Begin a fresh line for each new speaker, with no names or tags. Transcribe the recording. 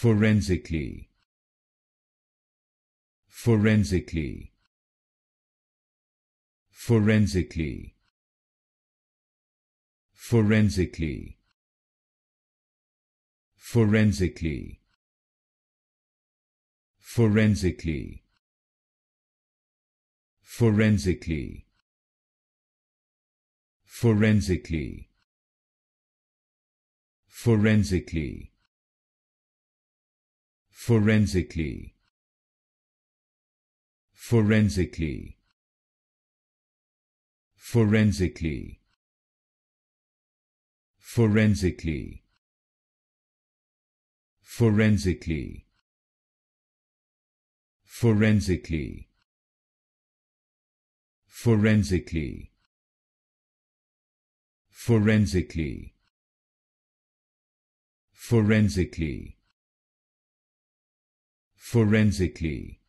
forensically forensically forensically forensically forensically forensically forensically forensically forensically forensically forensically forensically forensically forensically forensically forensically forensically forensically forensically